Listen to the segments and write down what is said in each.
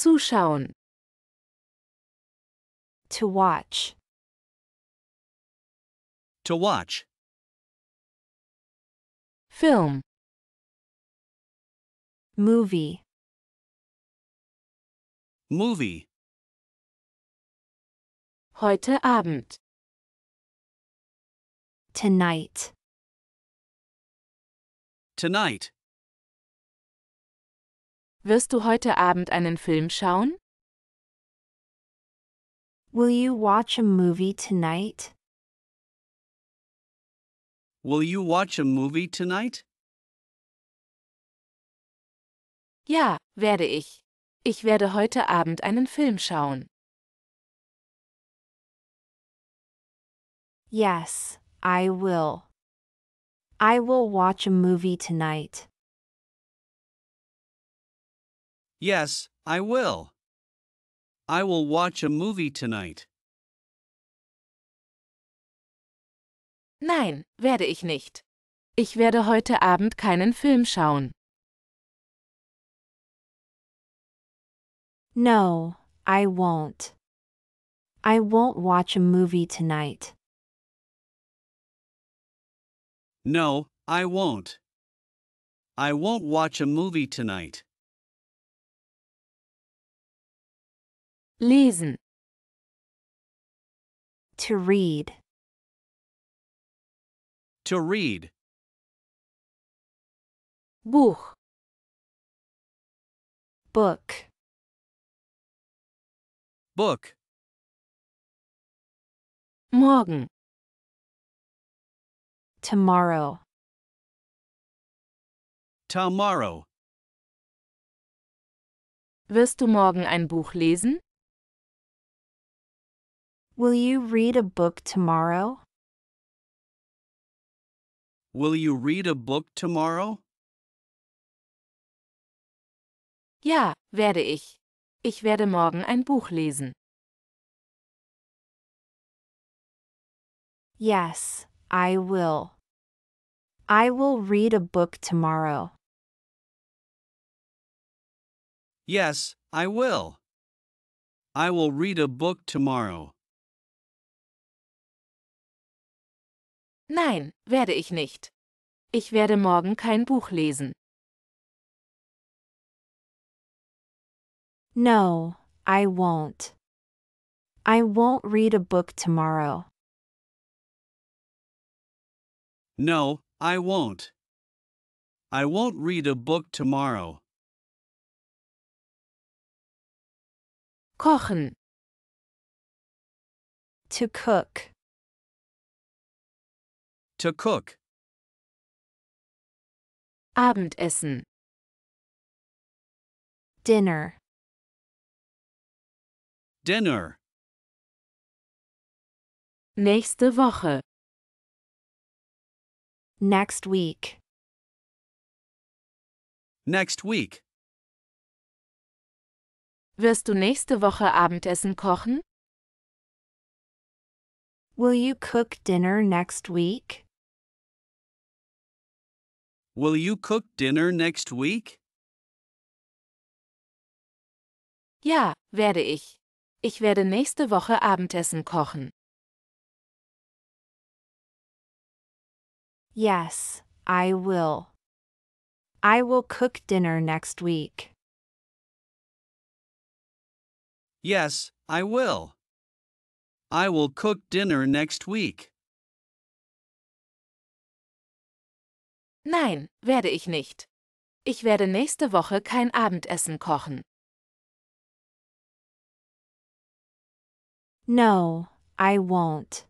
Zuschauen. To watch. To watch. Film. Movie. Movie. Heute Abend. Tonight. Tonight. Wirst du heute Abend einen Film schauen? Will you watch a movie tonight? Will you watch a movie tonight? Ja, werde ich. Ich werde heute Abend einen Film schauen. Yes, I will. I will watch a movie tonight. Yes, I will. I will watch a movie tonight. Nein, werde ich nicht. Ich werde heute Abend keinen Film schauen. No, I won't. I won't watch a movie tonight. No, I won't. I won't watch a movie tonight. Lesen. To read. To read. Buch. Book. Book. Morgen. Tomorrow. Tomorrow. Wirst du morgen ein Buch lesen? Will you read a book tomorrow? Will you read a book tomorrow? Ja, werde ich. Ich werde morgen ein Buch lesen. Yes, I will. I will read a book tomorrow. Yes, I will. I will read a book tomorrow. Nein, werde ich nicht. Ich werde morgen kein Buch lesen. No, I won't. I won't read a book tomorrow. No, I won't. I won't read a book tomorrow. Kochen. To cook. To cook. Abendessen. Dinner. Dinner. Nächste Woche. Next week. Next week. Wirst du nächste Woche Abendessen kochen? Will you cook dinner next week? Will you cook dinner next week? Ja, werde ich. Ich werde nächste Woche Abendessen kochen. Yes, I will. I will cook dinner next week. Yes, I will. I will cook dinner next week. Nein, werde ich nicht. Ich werde nächste Woche kein Abendessen kochen. No, I won't.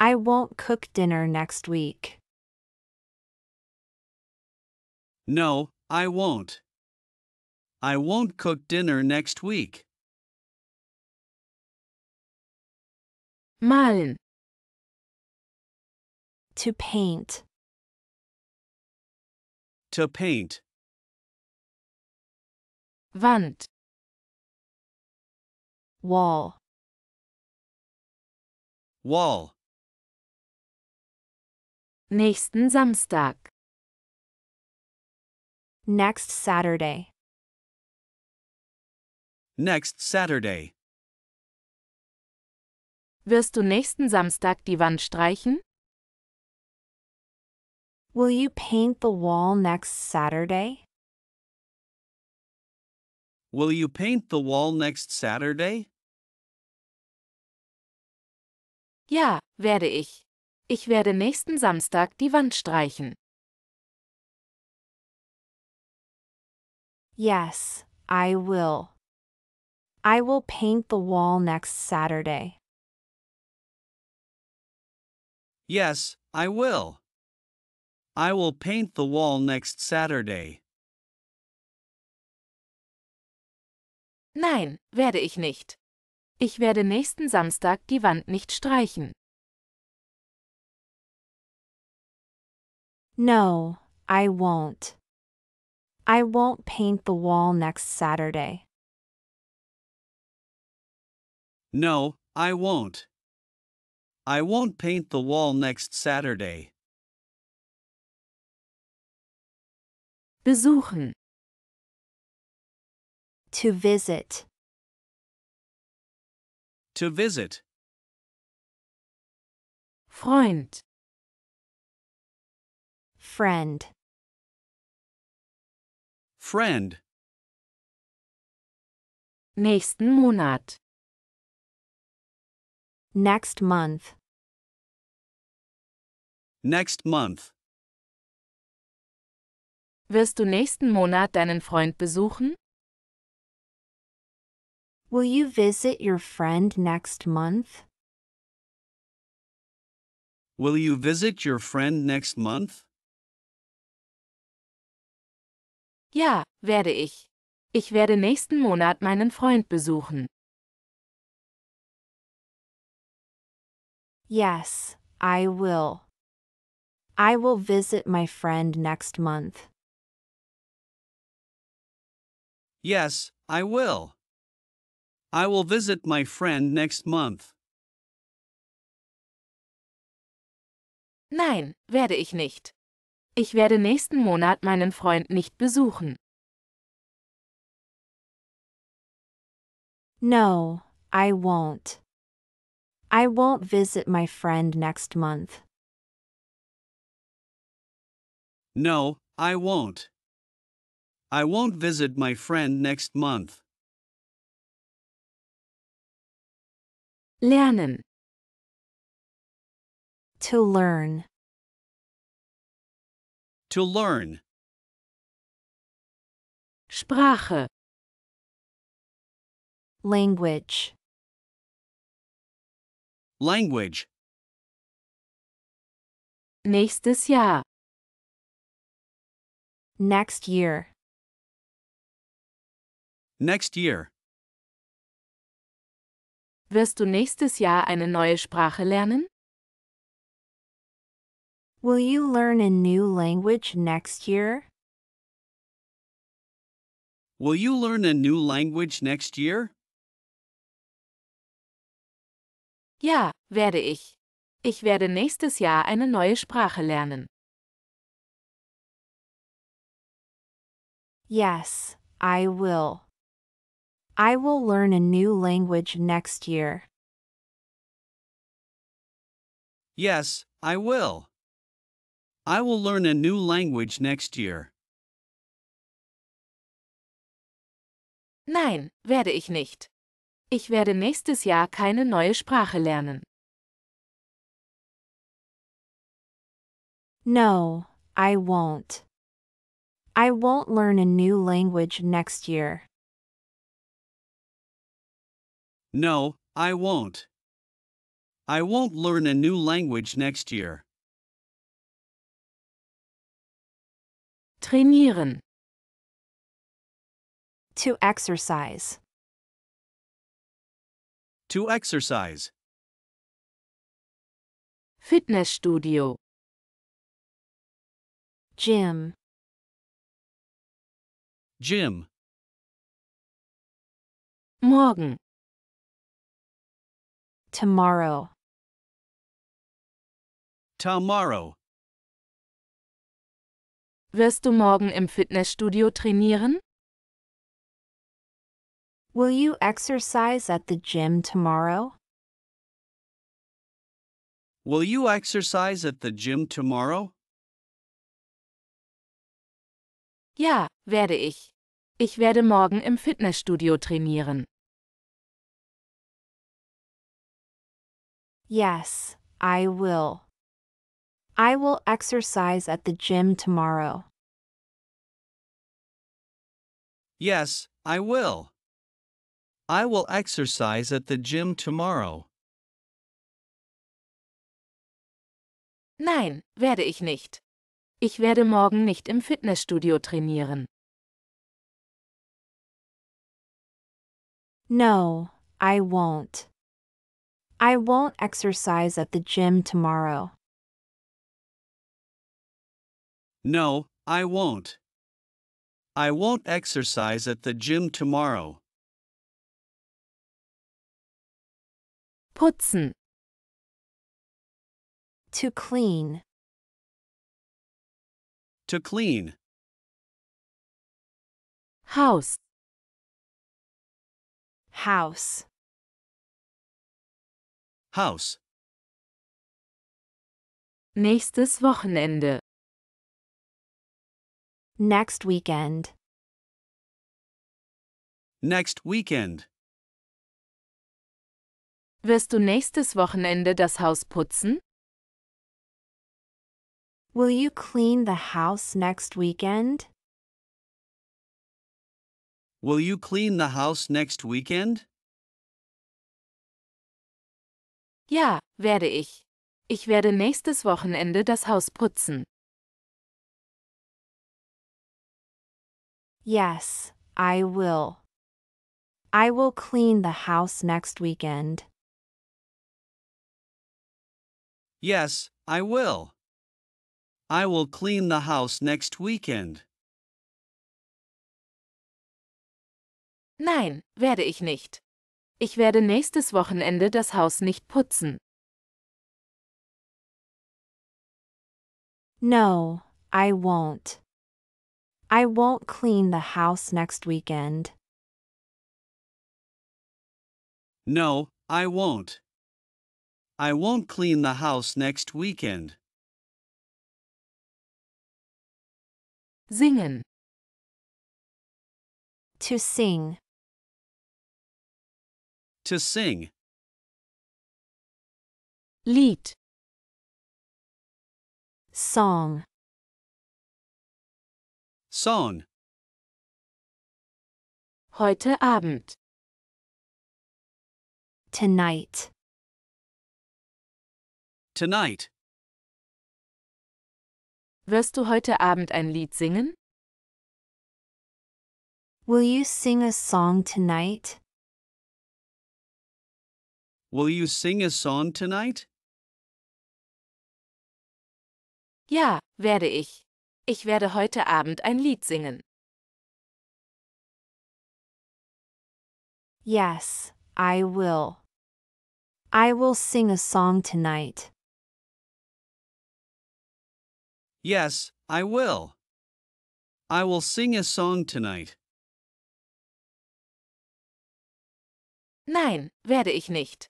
I won't cook dinner next week. No, I won't. I won't cook dinner next week. Malen. To paint. To paint. Wand. Wall. Wall. Nächsten Samstag. Next Saturday. Next Saturday. Wirst du nächsten Samstag die Wand streichen? Will you paint the wall next Saturday? Will you paint the wall next Saturday? Ja, werde ich. Ich werde nächsten Samstag die Wand streichen. Yes, I will. I will paint the wall next Saturday. Yes, I will. I will paint the wall next Saturday. Nein, werde ich nicht. Ich werde nächsten Samstag die Wand nicht streichen. No, I won't. I won't paint the wall next Saturday. No, I won't. I won't paint the wall next Saturday. Besuchen. To visit. To visit. Freund. Friend. Friend. Nächsten Monat. Next month. Next month. Wirst du nächsten Monat deinen Freund besuchen? Will you visit your friend next month? Will you visit your friend next month? Ja, werde ich. Ich werde nächsten Monat meinen Freund besuchen. Yes, I will. I will visit my friend next month. Yes, I will. I will visit my friend next month. Nein, werde ich nicht. Ich werde nächsten Monat meinen Freund nicht besuchen. No, I won't. I won't visit my friend next month. No, I won't. I won't visit my friend next month. Lernen. To learn. To learn. Sprache. Language. Language. Nächstes Jahr. Next year. Next year. Wirst du nächstes Jahr eine neue Sprache lernen? Will you learn a new language next year? Will you learn a new language next year? Ja, werde ich. Ich werde nächstes Jahr eine neue Sprache lernen. Yes, I will. I will learn a new language next year. Yes, I will. I will learn a new language next year. Nein, werde ich nicht. Ich werde nächstes Jahr keine neue Sprache lernen. No, I won't. I won't learn a new language next year. No, I won't. I won't learn a new language next year. Trainieren. To exercise. To exercise. Fitnessstudio. Gym. Gym. Morgen. Tomorrow. Tomorrow. Wirst du morgen im Fitnessstudio trainieren? Will you exercise at the gym tomorrow? Will you exercise at the gym tomorrow? Ja, werde ich. Ich werde morgen im Fitnessstudio trainieren. Yes, I will. I will exercise at the gym tomorrow. Yes, I will. I will exercise at the gym tomorrow. Nein, werde ich nicht. Ich werde morgen nicht im Fitnessstudio trainieren. No, I won't. I won't exercise at the gym tomorrow. No, I won't. I won't exercise at the gym tomorrow. Putzen. To clean. To clean. House. House. Haus. Nächstes Wochenende. Next weekend. Next weekend. Wirst du nächstes Wochenende das Haus putzen? Will you clean the house next weekend? Will you clean the house next weekend? Ja, werde ich. Ich werde nächstes Wochenende das Haus putzen. Yes, I will. I will clean the house next weekend. Yes, I will. I will clean the house next weekend. Nein, werde ich nicht. Ich werde nächstes Wochenende das Haus nicht putzen. No, I won't. I won't clean the house next weekend. No, I won't. I won't clean the house next weekend. Singen. To sing. To sing. Lied. Song. Song. Heute Abend. Tonight. Tonight. Wirst du heute Abend ein Lied singen? Will you sing a song tonight? Will you sing a song tonight? Ja, werde ich. Ich werde heute Abend ein Lied singen. Yes, I will. I will sing a song tonight. Yes, I will. I will sing a song tonight. Nein, werde ich nicht.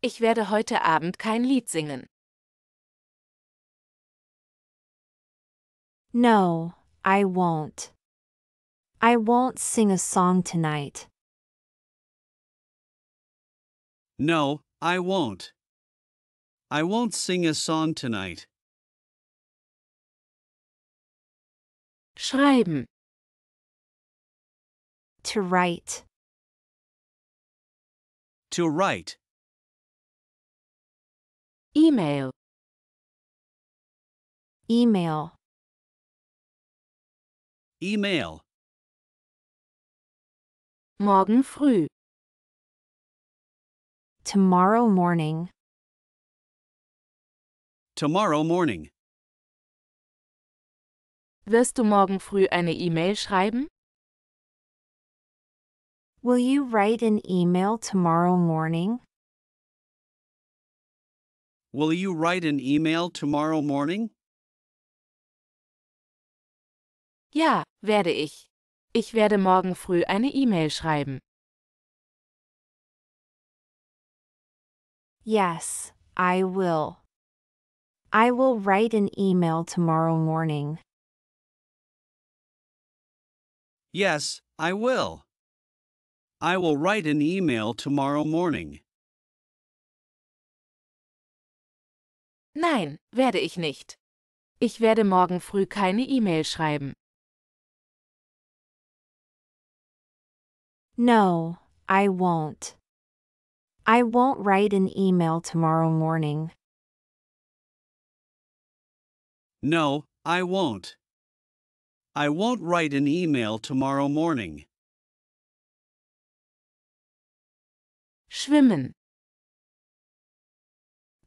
Ich werde heute Abend kein Lied singen. No, I won't. I won't sing a song tonight. No, I won't. I won't sing a song tonight. Schreiben. To write. To write email email email morgen früh tomorrow morning tomorrow morning Wirst du morgen früh eine E-Mail schreiben? Will you write an email tomorrow morning? Will you write an email tomorrow morning? Ja, werde ich. Ich werde morgen früh eine E-Mail schreiben. Yes, I will. I will write an email tomorrow morning. Yes, I will. I will write an email tomorrow morning. Nein, werde ich nicht. Ich werde morgen früh keine E-Mail schreiben. No, I won't. I won't write an email tomorrow morning. No, I won't. I won't write an email tomorrow morning. Schwimmen.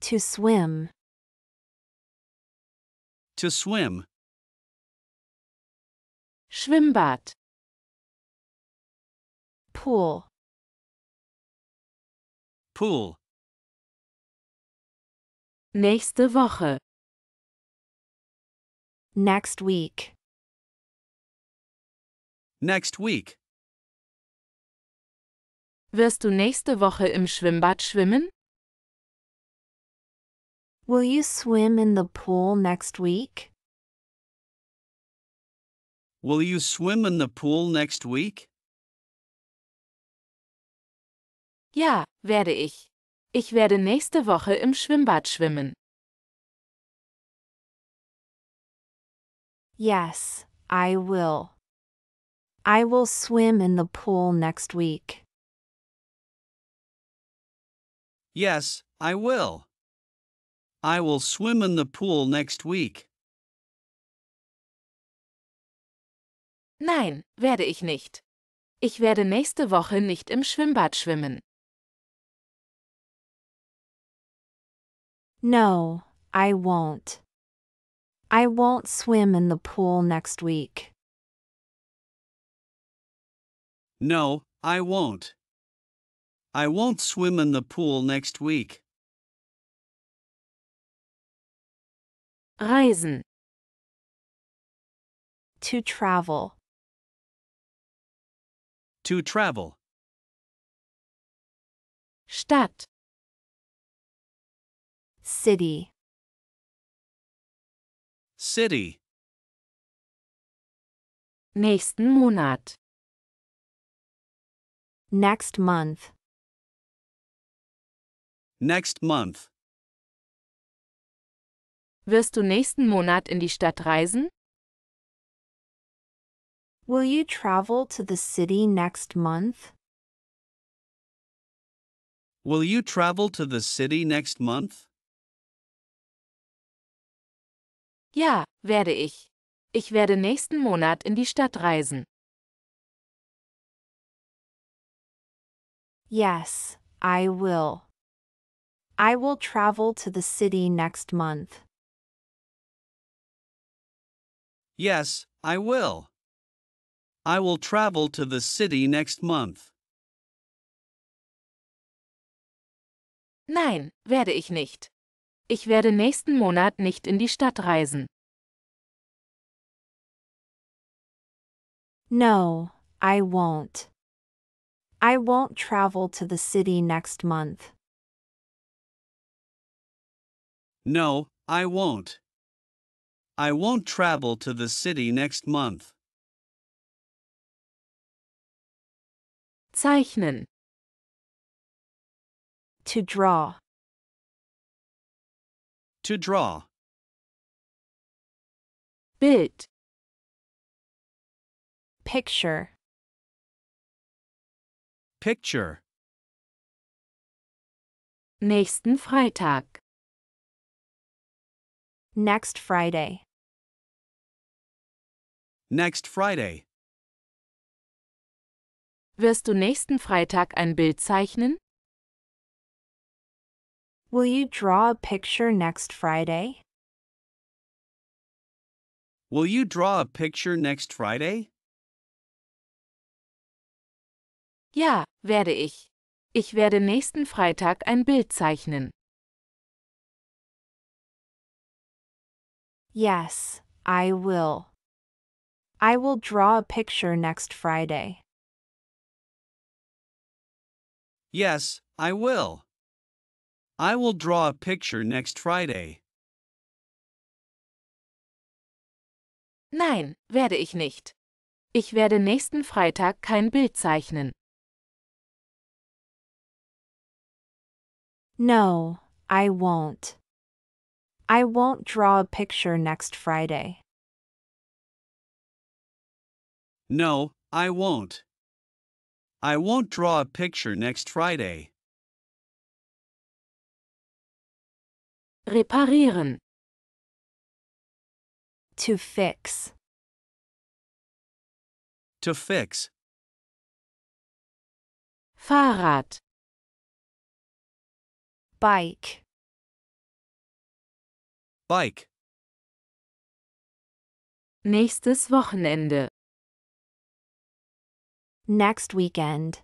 To swim. To swim. Schwimmbad. Pool. Pool. Nächste Woche. Next week. Next week. Wirst du nächste Woche im Schwimmbad schwimmen? Will you swim in the pool next week? Will you swim in the pool next week? Ja, werde ich. Ich werde nächste Woche im Schwimmbad schwimmen. Yes, I will. I will swim in the pool next week. Yes, I will. I will swim in the pool next week. Nein, werde ich nicht. Ich werde nächste Woche nicht im Schwimmbad schwimmen. No, I won't. I won't swim in the pool next week. No, I won't. I won't swim in the pool next week. Reisen. To travel. To travel. Stadt. City. City. Nächsten Monat. Next month. Next month. Wirst du nächsten Monat in die Stadt reisen? Will you travel to the city next month? Will you travel to the city next month? Ja, werde ich. Ich werde nächsten Monat in die Stadt reisen. Yes, I will. I will travel to the city next month. Yes, I will. I will travel to the city next month. Nein, werde ich nicht. Ich werde nächsten Monat nicht in die Stadt reisen. No, I won't. I won't travel to the city next month. No, I won't. I won't travel to the city next month. Zeichnen. To draw. To draw. Bit. Picture. Picture. Nächsten Freitag. Next Friday. Next Friday. Wirst du nächsten Freitag ein Bild zeichnen? Will you draw a picture next Friday? Will you draw a picture next Friday? Ja, werde ich. Ich werde nächsten Freitag ein Bild zeichnen. Yes, I will. I will draw a picture next Friday. Yes, I will. I will draw a picture next Friday. Nein, werde ich nicht. Ich werde nächsten Freitag kein Bild zeichnen. No, I won't. I won't draw a picture next Friday. No, I won't. I won't draw a picture next Friday. Reparieren. To fix. To fix. Fahrrad. Bike. Bike. Nächstes Wochenende. Next weekend.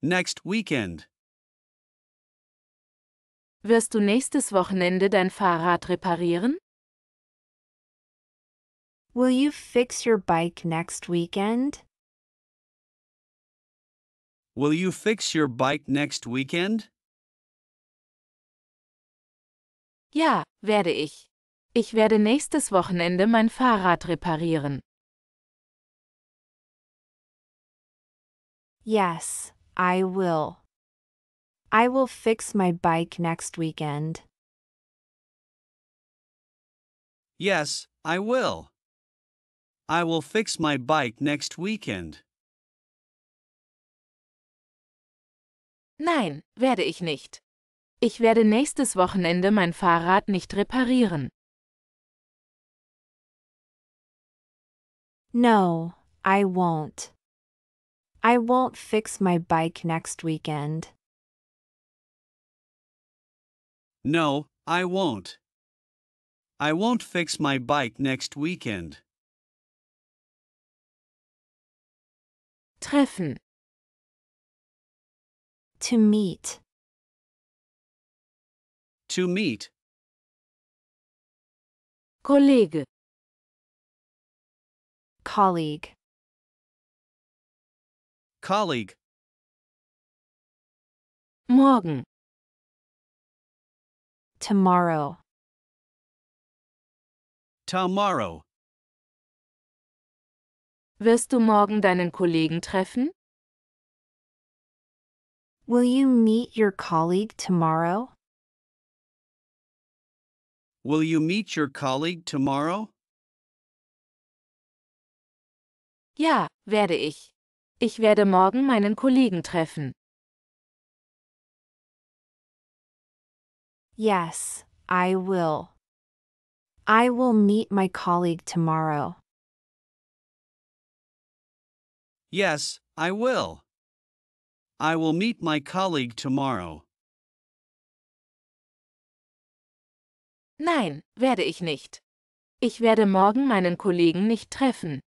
Next weekend. Wirst du nächstes Wochenende dein Fahrrad reparieren? Will you fix your bike next weekend? Will you fix your bike next weekend? Ja, werde ich. Ich werde nächstes Wochenende mein Fahrrad reparieren. Yes, I will. I will fix my bike next weekend. Yes, I will. I will fix my bike next weekend. Nein, werde ich nicht. Ich werde nächstes Wochenende mein Fahrrad nicht reparieren. No, I won't. I won't fix my bike next weekend. No, I won't. I won't fix my bike next weekend. Treffen. To meet. To meet. Kollege. Colleague. Colleague. Morgen. Tomorrow. Tomorrow. Wirst du morgen deinen Kollegen treffen? Will you meet your colleague tomorrow? Will you meet your colleague tomorrow? Ja, werde ich. Ich werde morgen meinen Kollegen treffen. Yes, I will. I will meet my colleague tomorrow. Yes, I will. I will meet my colleague tomorrow. Nein, werde ich nicht. Ich werde morgen meinen Kollegen nicht treffen.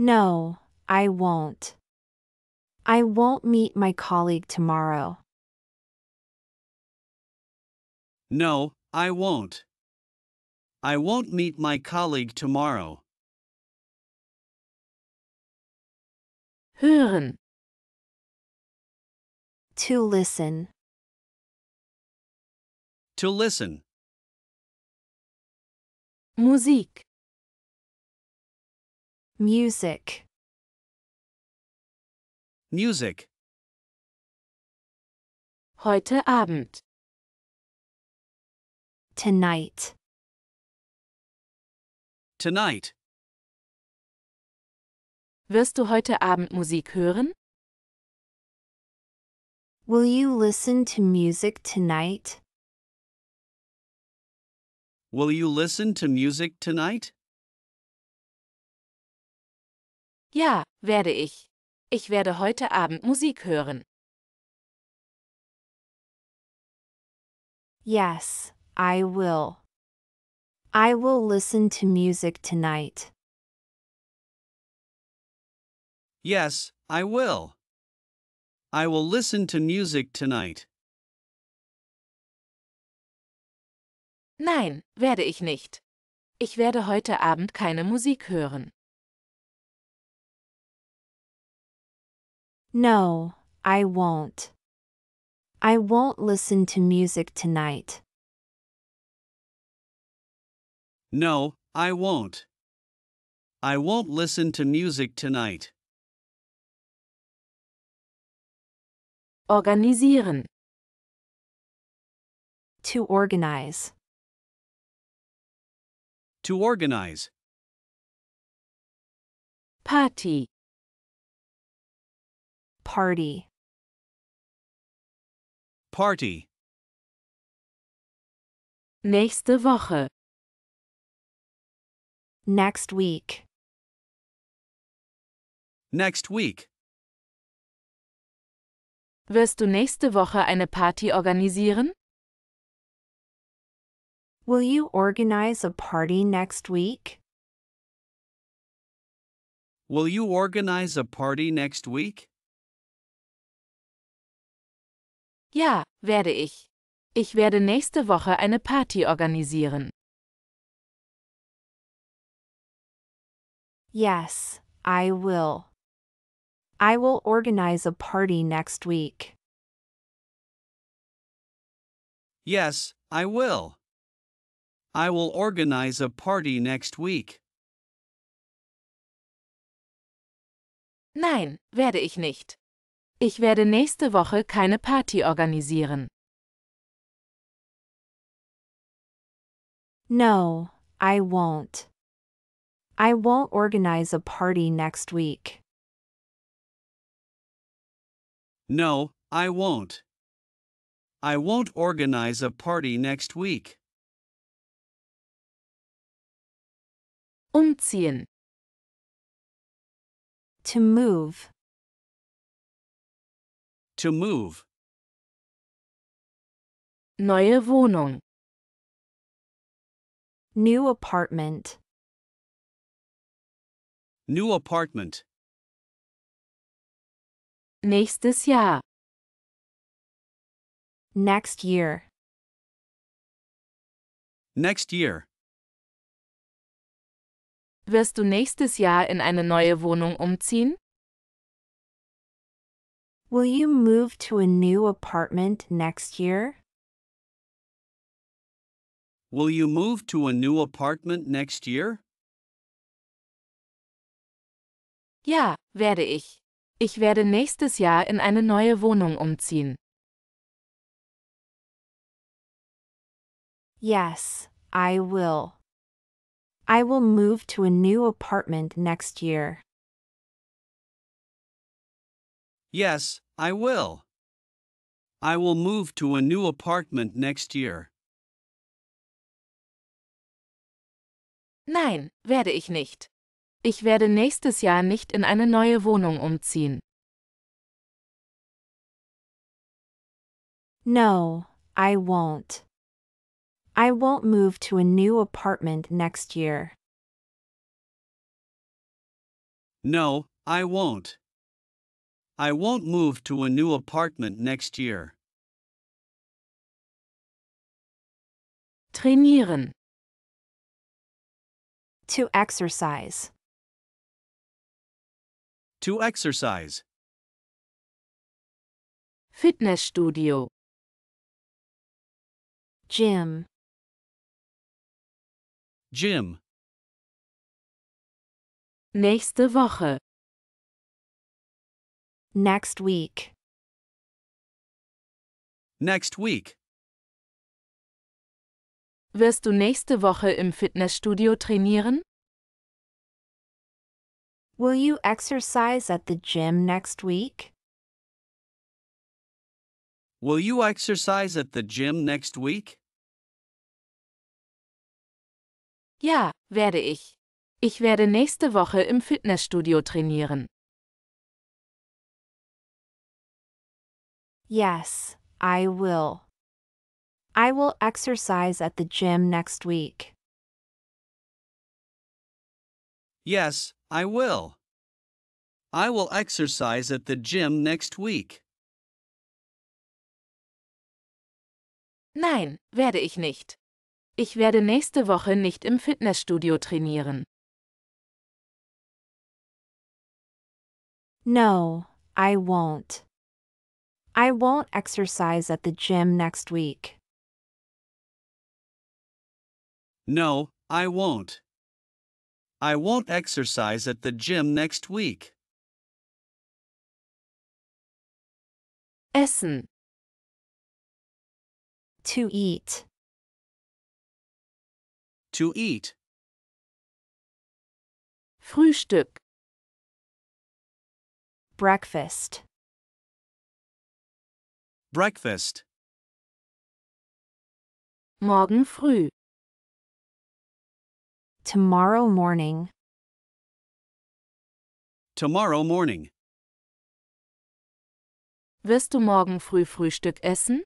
No, I won't. I won't meet my colleague tomorrow. No, I won't. I won't meet my colleague tomorrow. Hören. To listen. To listen. Musik. Music. Music. Heute Abend. Tonight. Tonight. Wirst du heute Abend Musik hören? Will you listen to music tonight? Will you listen to music tonight? Ja, werde ich. Ich werde heute Abend Musik hören. Yes, I will. I will listen to music tonight. Yes, I will. I will listen to music tonight. Nein, werde ich nicht. Ich werde heute Abend keine Musik hören. No, I won't. I won't listen to music tonight. No, I won't. I won't listen to music tonight. Organisieren. To organize. To organize. Party. Party. Party. Nächste Woche. Next week. Next week. Wirst du nächste Woche eine Party organisieren? Will you organize a party next week? Will you organize a party next week? Ja, werde ich. Ich werde nächste Woche eine Party organisieren. Yes, I will. I will organize a party next week. Yes, I will. I will organize a party next week. Nein, werde ich nicht. Ich werde nächste Woche keine Party organisieren. No, I won't. I won't organize a party next week. No, I won't. I won't organize a party next week. Umziehen. To move. To move. Neue Wohnung. New apartment. New apartment. Nächstes Jahr. Next year. Next year. Wirst du nächstes Jahr in eine neue Wohnung umziehen? Will you move to a new apartment next year? Will you move to a new apartment next year? Ja, werde ich. Ich werde nächstes Jahr in eine neue Wohnung umziehen. Yes, I will. I will move to a new apartment next year. Yes, I will. I will move to a new apartment next year. Nein, werde ich nicht. Ich werde nächstes Jahr nicht in eine neue Wohnung umziehen. No, I won't. I won't move to a new apartment next year. No, I won't. I won't move to a new apartment next year. Trainieren. To exercise. To exercise. Fitnessstudio. Gym. Gym. Nächste Woche. Next week. Next week. Wirst du nächste Woche im Fitnessstudio trainieren? Will you exercise at the gym next week? Will you exercise at the gym next week? Ja, werde ich. Ich werde nächste Woche im Fitnessstudio trainieren. Yes, I will. I will exercise at the gym next week. Yes, I will. I will exercise at the gym next week. Nein, werde ich nicht. Ich werde nächste Woche nicht im Fitnessstudio trainieren. No, I won't. I won't exercise at the gym next week. No, I won't. I won't exercise at the gym next week. Essen. To eat. To eat. Frühstück. Breakfast breakfast. Morgen früh. Tomorrow morning. Tomorrow morning. Wirst du morgen früh Frühstück essen?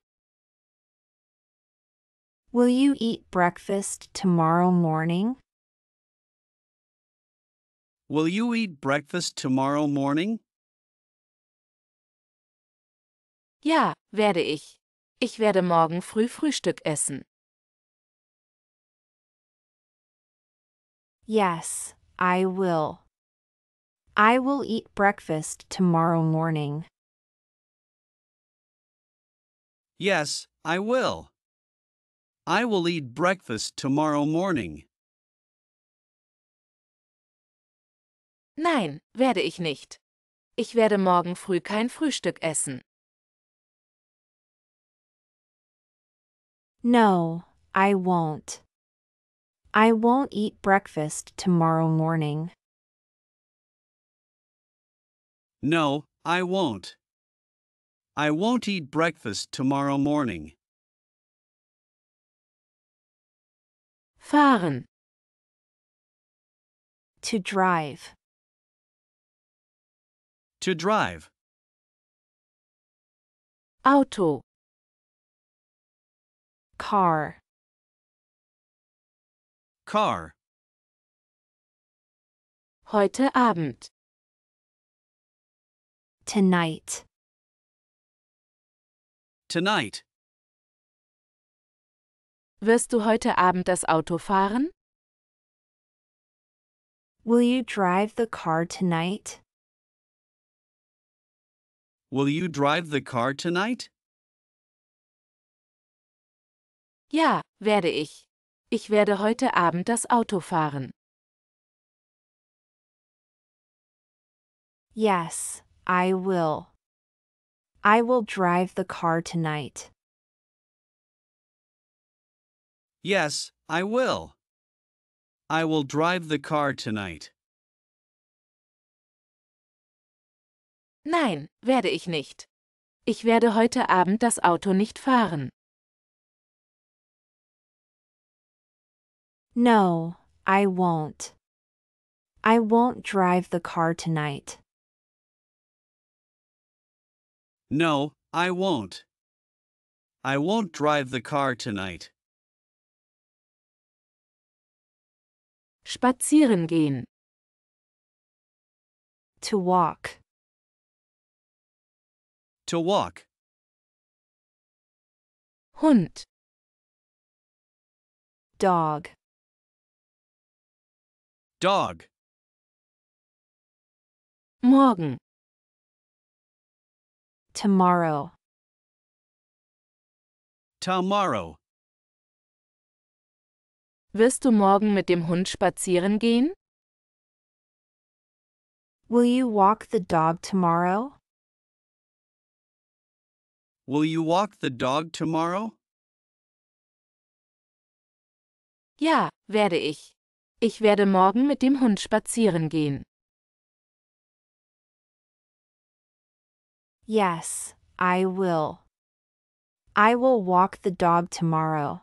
Will you eat breakfast tomorrow morning? Will you eat breakfast tomorrow morning? Ja, werde ich. Ich werde morgen früh Frühstück essen. Yes, I will. I will eat breakfast tomorrow morning. Yes, I will. I will eat breakfast tomorrow morning. Nein, werde ich nicht. Ich werde morgen früh kein Frühstück essen. No, I won't. I won't eat breakfast tomorrow morning. No, I won't. I won't eat breakfast tomorrow morning. Fahren. To drive. To drive. Auto car car heute abend tonight tonight Wirst du heute Abend das Auto fahren? Will you drive the car tonight? Will you drive the car tonight? Ja, werde ich. Ich werde heute Abend das Auto fahren. Yes, I will. I will drive the car tonight. Yes, I will. I will drive the car tonight. Nein, werde ich nicht. Ich werde heute Abend das Auto nicht fahren. No, I won't. I won't drive the car tonight. No, I won't. I won't drive the car tonight. Spazieren gehen. To walk. To walk. Hund. Dog. Dog. Morgen. Tomorrow. Tomorrow. Wirst du morgen mit dem Hund spazieren gehen? Will you walk the dog tomorrow? Will you walk the dog tomorrow? Ja, werde ich. Ich werde morgen mit dem Hund spazieren gehen. Yes, I will. I will walk the dog tomorrow.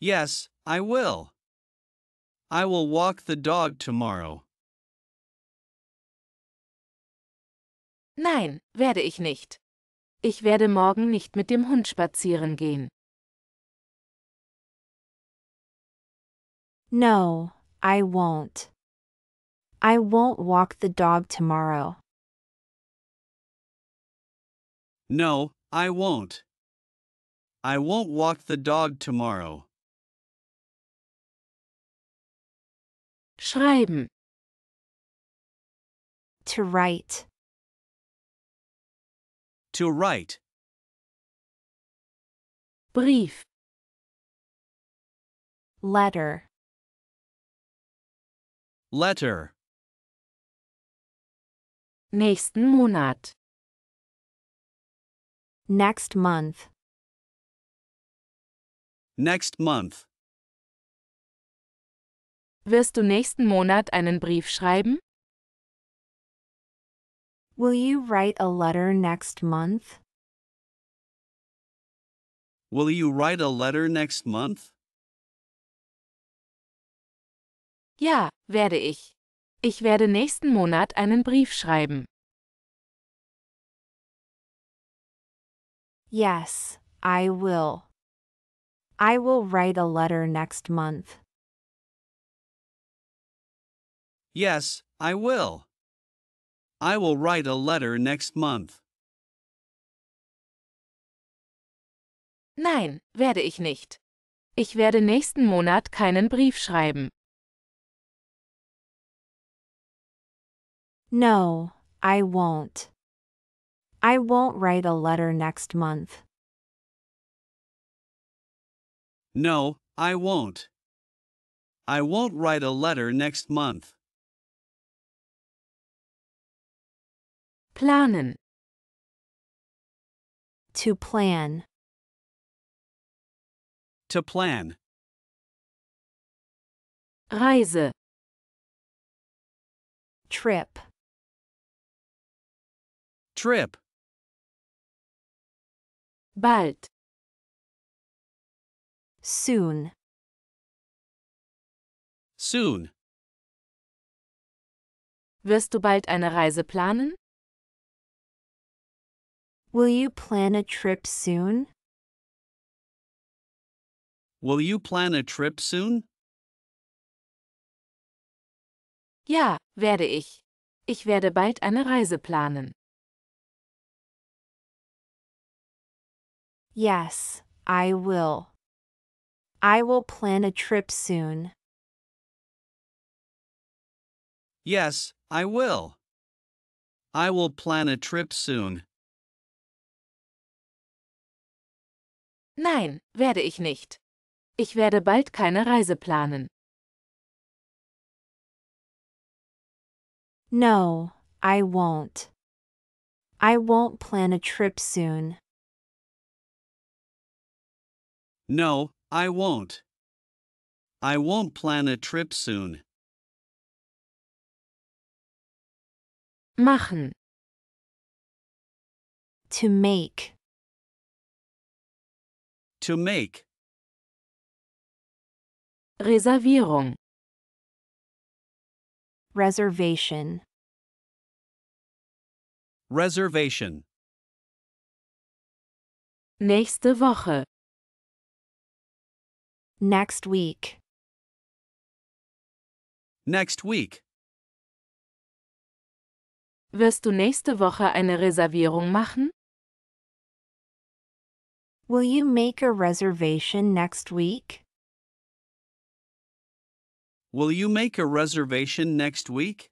Yes, I will. I will walk the dog tomorrow. Nein, werde ich nicht. Ich werde morgen nicht mit dem Hund spazieren gehen. No, I won't. I won't walk the dog tomorrow. No, I won't. I won't walk the dog tomorrow. Schreiben. To write. To write. Brief. Letter. Letter. Nächsten Monat. Next month. Next month. Wirst du nächsten Monat einen Brief schreiben? Will you write a letter next month? Will you write a letter next month? Ja, werde ich. Ich werde nächsten Monat einen Brief schreiben. Yes, I will. I will write a letter next month. Yes, I will. I will write a letter next month. Nein, werde ich nicht. Ich werde nächsten Monat keinen Brief schreiben. No, I won't. I won't write a letter next month. No, I won't. I won't write a letter next month. Planen. To plan. To plan. Reise. Trip. Trip. Bald. Soon. Soon. Wirst du bald eine Reise planen? Will you plan a trip soon? Will you plan a trip soon? Ja, werde ich. Ich werde bald eine Reise planen. Yes, I will. I will plan a trip soon. Yes, I will. I will plan a trip soon. Nein, werde ich nicht. Ich werde bald keine Reise planen. No, I won't. I won't plan a trip soon. No, I won't. I won't plan a trip soon. Machen. To make. To make. Reservierung. Reservation. Reservation. Nächste Woche. Next week. Next week. Wirst du nächste Woche eine Reservierung machen? Will you make a reservation next week? Will you make a reservation next week?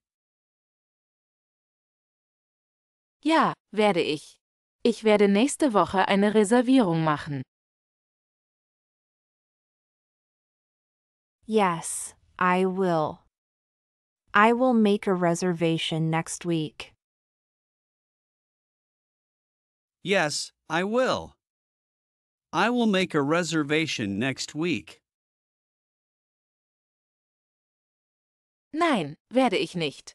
Ja, werde ich. Ich werde nächste Woche eine Reservierung machen. Yes, I will. I will make a reservation next week. Yes, I will. I will make a reservation next week. Nein, werde ich nicht.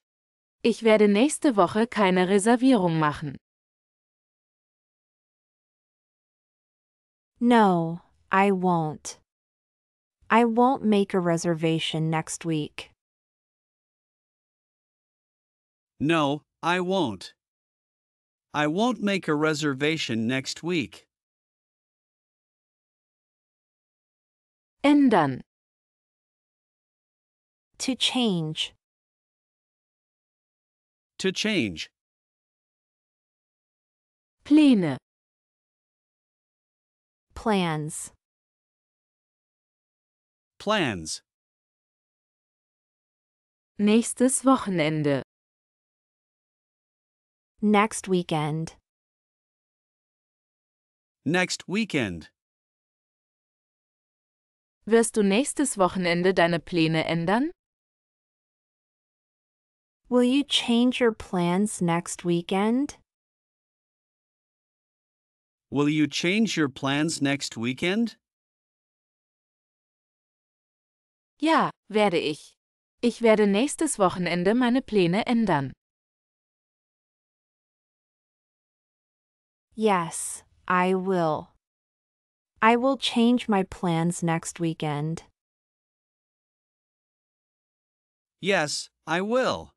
Ich werde nächste Woche keine Reservierung machen. No, I won't. I won't make a reservation next week. No, I won't. I won't make a reservation next week. Ändern. To change. To change. Pläne. Plans. Plans. Nächstes Wochenende. Next weekend. Next weekend. Wirst du nächstes Wochenende deine Pläne ändern? Will you change your plans next weekend? Will you change your plans next weekend? Ja, werde ich. Ich werde nächstes Wochenende meine Pläne ändern. Yes, I will. I will change my plans next weekend. Yes, I will.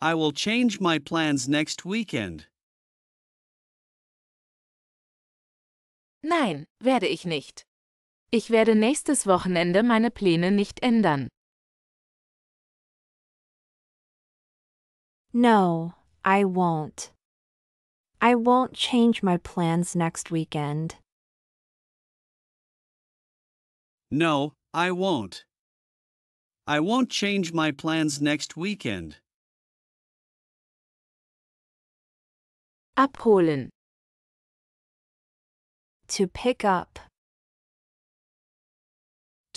I will change my plans next weekend. Nein, werde ich nicht. Ich werde nächstes Wochenende meine Pläne nicht ändern. No, I won't. I won't change my plans next weekend. No, I won't. I won't change my plans next weekend. Abholen. To pick up.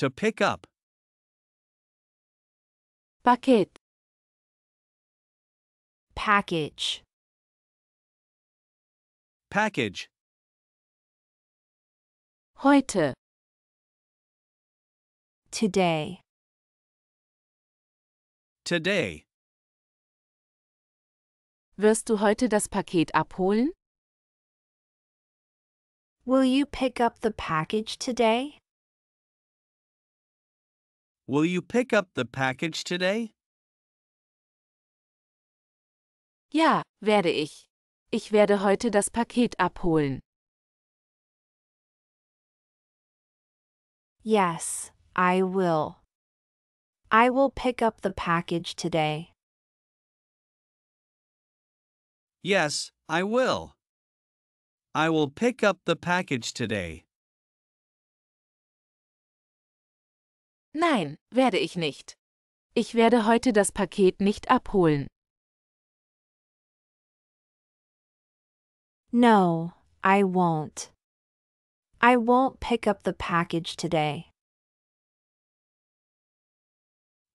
To pick up. Paket. Package. Package. Heute. Today. Today. Wirst du heute das Paket abholen? Will you pick up the package today? Will you pick up the package today? Ja, werde ich. Ich werde heute das Paket abholen. Yes, I will. I will pick up the package today. Yes, I will. I will pick up the package today. Nein, werde ich nicht. Ich werde heute das Paket nicht abholen. No, I won't. I won't pick up the package today.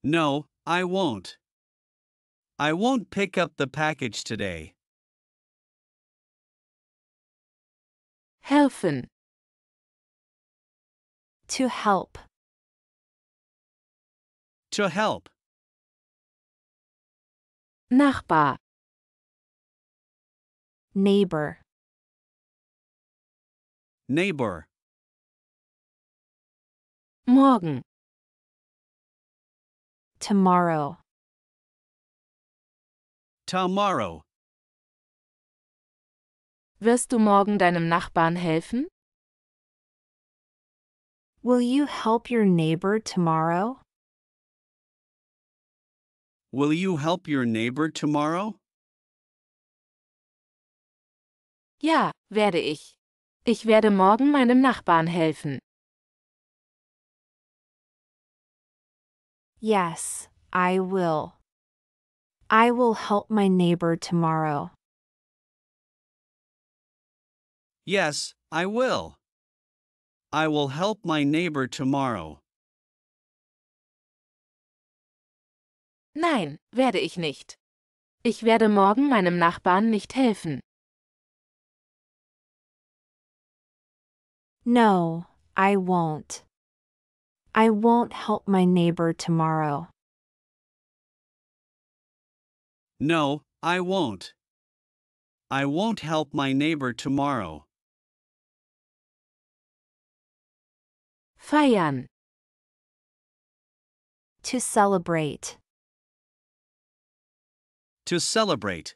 No, I won't. I won't pick up the package today. Helfen. To help. To help. Nachbar. Neighbor. Neighbor. Morgen. Tomorrow. Tomorrow. Wirst du morgen deinem Nachbarn helfen? Will you help your neighbor tomorrow? Will you help your neighbor tomorrow? Ja, werde ich. Ich werde morgen meinem Nachbarn helfen. Yes, I will. I will help my neighbor tomorrow. Yes, I will. I will help my neighbor tomorrow. Nein, werde ich nicht. Ich werde morgen meinem Nachbarn nicht helfen. No, I won't. I won't help my neighbor tomorrow. No, I won't. I won't help my neighbor tomorrow. Feiern. To celebrate. To celebrate.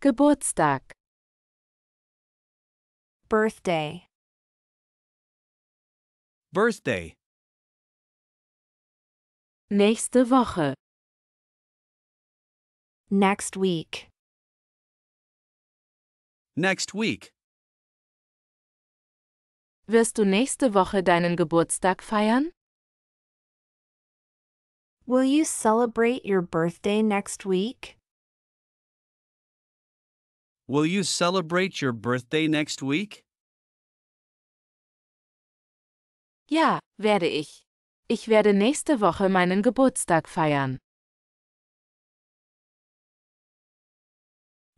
Geburtstag. Birthday. Birthday. Nächste Woche. Next week. Next week. Wirst du nächste Woche deinen Geburtstag feiern? Will you celebrate your birthday next week? Will you celebrate your birthday next week? Ja, werde ich. Ich werde nächste Woche meinen Geburtstag feiern.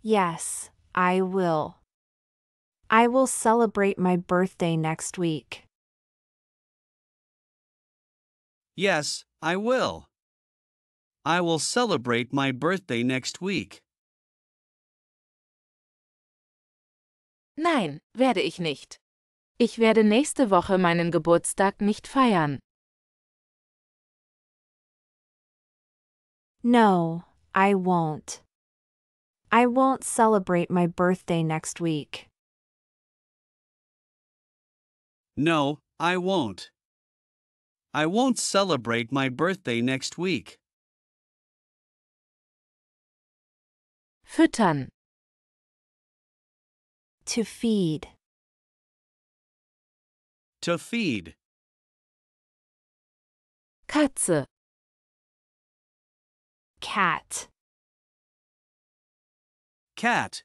Yes, I will. I will celebrate my birthday next week. Yes, I will. I will celebrate my birthday next week. Nein, werde ich nicht. Ich werde nächste Woche meinen Geburtstag nicht feiern. No, I won't. I won't celebrate my birthday next week. No, I won't. I won't celebrate my birthday next week. Füttern. To feed. To feed. Katze. Cat. Cat.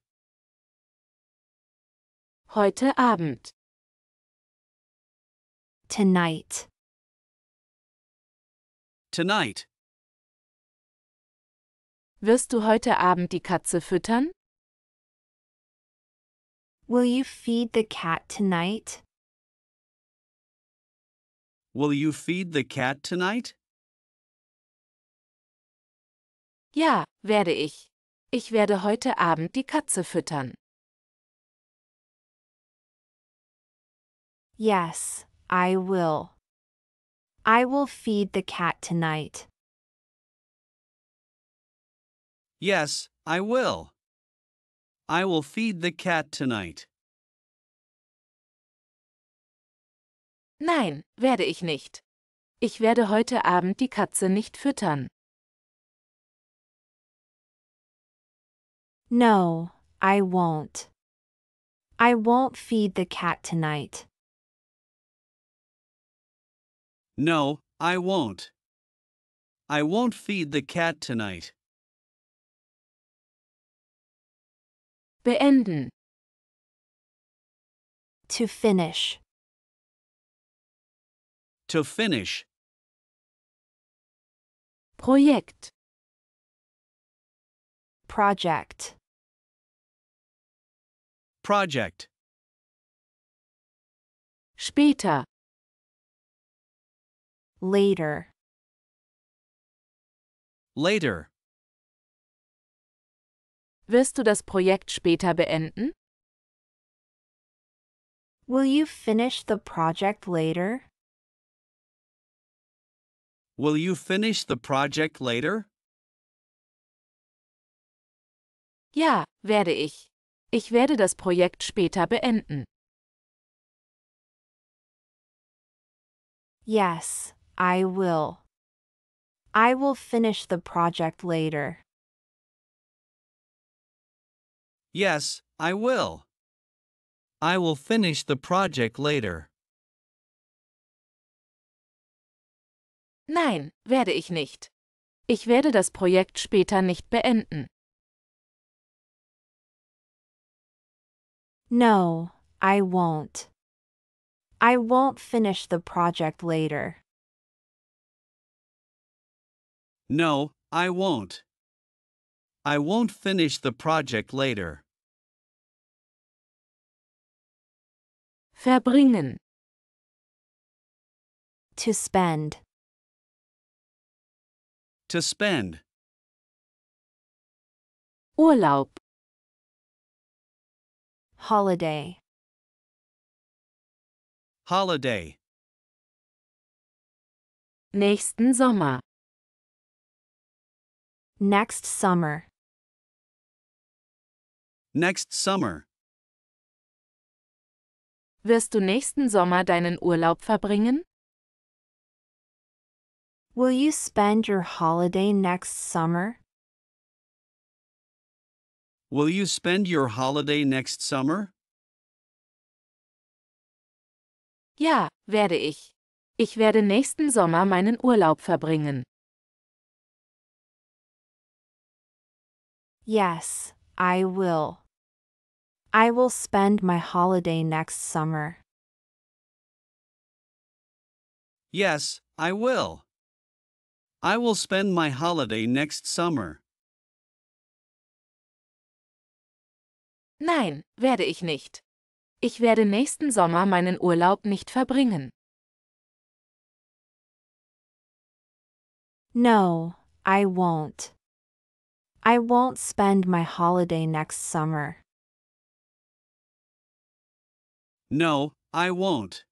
Heute Abend. Tonight. Tonight. Wirst du heute Abend die Katze füttern? Will you feed the cat tonight? Will you feed the cat tonight? Ja, werde ich. Ich werde heute Abend die Katze füttern. Yes, I will. I will feed the cat tonight. Yes, I will. I will feed the cat tonight. Nein, werde ich nicht. Ich werde heute Abend die Katze nicht füttern. No, I won't. I won't feed the cat tonight. No, I won't. I won't feed the cat tonight. Beenden. To finish. To finish. Projekt. Project. Project. Später. Later. Later. Wirst du das Projekt später beenden? Will you finish the project later? Will you finish the project later? Ja, werde ich. Ich werde das Projekt später beenden. Yes, I will. I will finish the project later. Yes, I will. I will finish the project later. Nein, werde ich nicht. Ich werde das Projekt später nicht beenden. No, I won't. I won't finish the project later. No, I won't. I won't finish the project later. Verbringen. To spend. To spend. Urlaub. Holiday. Holiday. Nächsten Sommer. Next summer. Next summer. Wirst du nächsten Sommer deinen Urlaub verbringen? Will you spend your holiday next summer? Will you spend your holiday next summer? Ja, werde ich. Ich werde nächsten Sommer meinen Urlaub verbringen. Yes, I will. I will spend my holiday next summer. Yes, I will. I will spend my holiday next summer. Nein, werde ich nicht. Ich werde nächsten Sommer meinen Urlaub nicht verbringen. No, I won't. I won't spend my holiday next summer. No, I won't.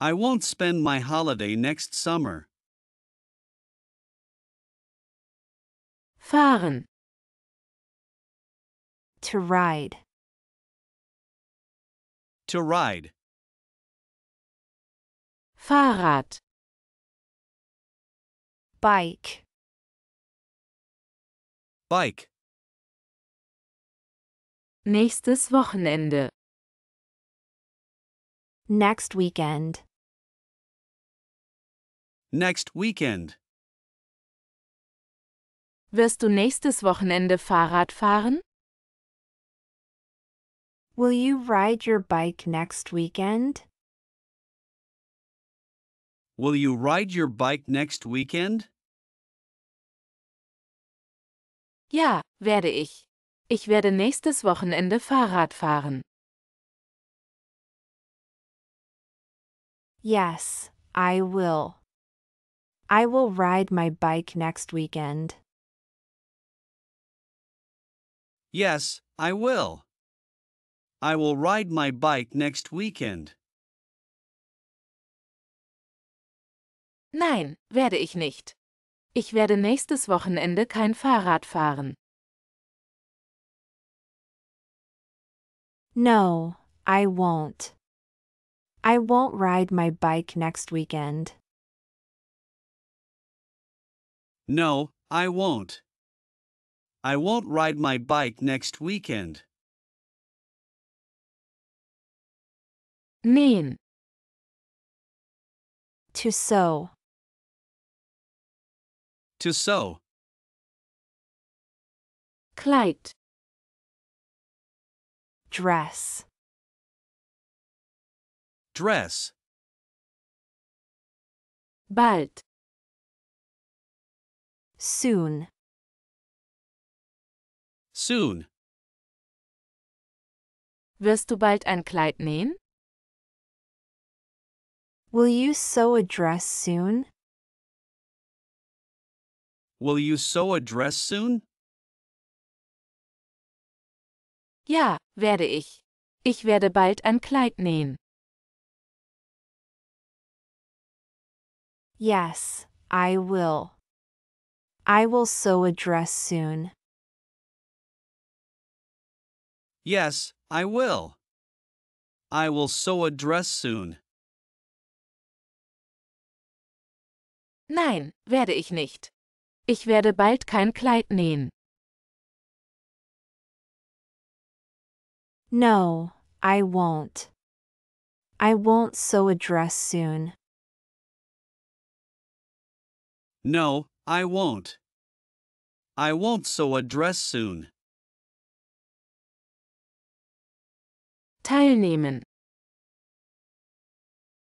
I won't spend my holiday next summer. Fahren. To ride. To ride. Fahrrad. Bike. Bike. Nächstes Wochenende. Next weekend. Next weekend. Wirst du nächstes Wochenende Fahrrad fahren? Will you ride your bike next weekend? Will you ride your bike next weekend? Ja, werde ich. Ich werde nächstes Wochenende Fahrrad fahren. Yes, I will. I will ride my bike next weekend. Yes, I will. I will ride my bike next weekend. Nein, werde ich nicht. Ich werde nächstes Wochenende kein Fahrrad fahren. No, I won't. I won't ride my bike next weekend. No, I won't. I won't ride my bike next weekend. Nähen. To sew. To sew. Kleid. Dress. Dress. Bald. Soon. Soon. Wirst du bald ein Kleid nähen? Will you sew a dress soon? Will you sew a dress soon? Ja, werde ich. Ich werde bald ein Kleid nähen. Yes, I will. I will sew a dress soon. Yes, I will. I will sew a dress soon. Nein, werde ich nicht. Ich werde bald kein Kleid nähen. No, I won't. I won't sew a dress soon. No, I won't. I won't sew a dress soon. Teilnehmen.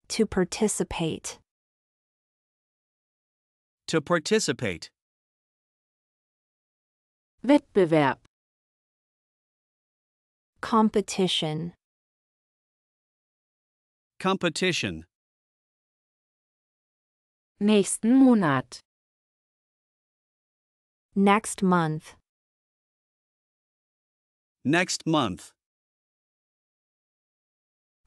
To participate. To participate. Wettbewerb Competition Competition Nächsten Monat Next month Next month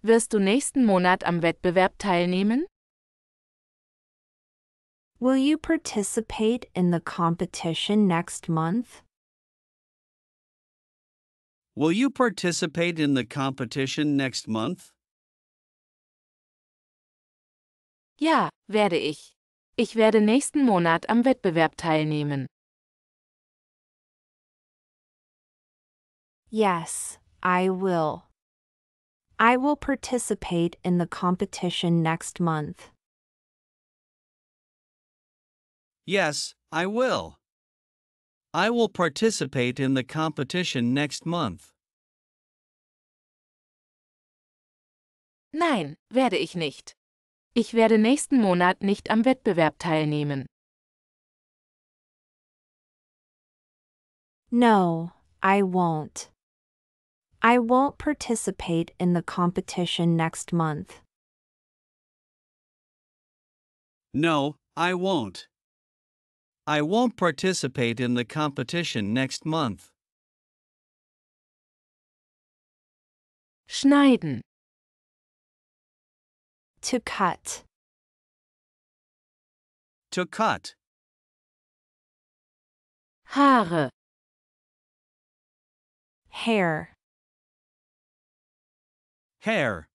Wirst du nächsten Monat am Wettbewerb teilnehmen? Will you participate in the competition next month? Will you participate in the competition next month? Ja, werde ich. Ich werde nächsten Monat am Wettbewerb teilnehmen. Yes, I will. I will participate in the competition next month. Yes, I will. I will participate in the competition next month. Nein, werde ich nicht. Ich werde nächsten Monat nicht am Wettbewerb teilnehmen. No, I won't. I won't participate in the competition next month. No, I won't. I won't participate in the competition next month. Schneiden. To cut. To cut. Haare. Hair. Hair.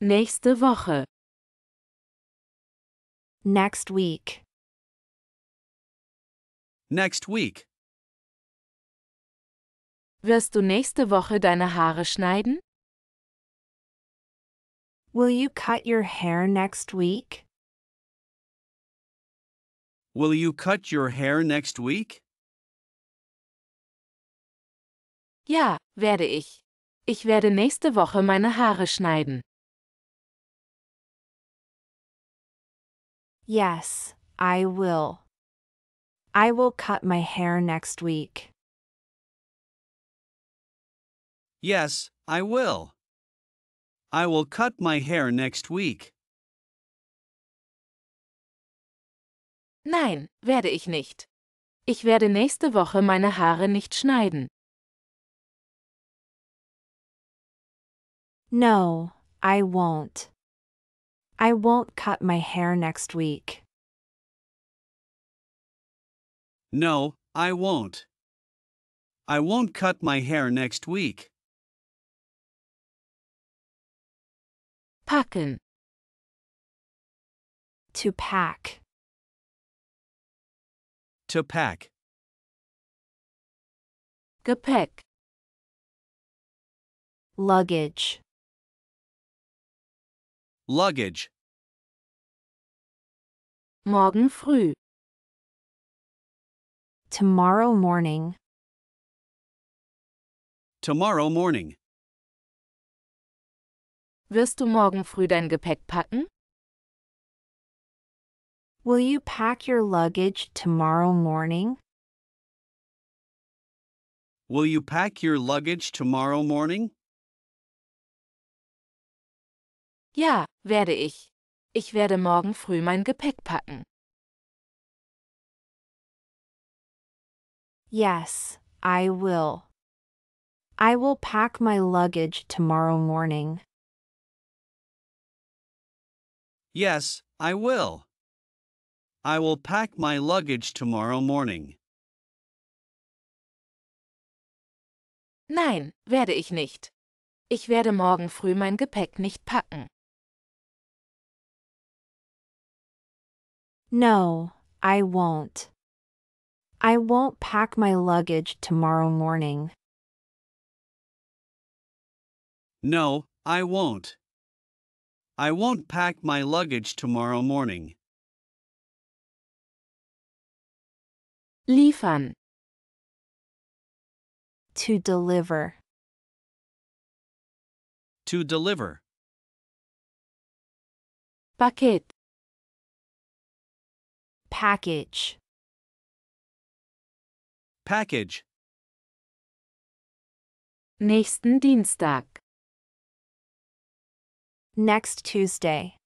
Nächste Woche. Next week. Next week. Wirst du nächste Woche deine Haare schneiden? Will you cut your hair next week? Will you cut your hair next week? Ja, werde ich. Ich werde nächste Woche meine Haare schneiden. Yes, I will. I will cut my hair next week. Yes, I will. I will cut my hair next week. Nein, werde ich nicht. Ich werde nächste Woche meine Haare nicht schneiden. No, I won't. I won't cut my hair next week. No, I won't. I won't cut my hair next week. Packen. To pack. To pack. Gepäck. Luggage. Luggage. Morgen früh. Tomorrow morning. Tomorrow morning. Wirst du morgen früh dein Gepäck packen? Will you pack your luggage tomorrow morning? Will you pack your luggage tomorrow morning? Ja, werde ich. Ich werde morgen früh mein Gepäck packen. Yes, I will. I will pack my luggage tomorrow morning. Yes, I will. I will pack my luggage tomorrow morning. Nein, werde ich nicht. Ich werde morgen früh mein Gepäck nicht packen. No, I won't. I won't pack my luggage tomorrow morning. No, I won't. I won't pack my luggage tomorrow morning. Liefern. To deliver. To deliver. Paket. Package. Package. Nächsten Dienstag. Next Tuesday.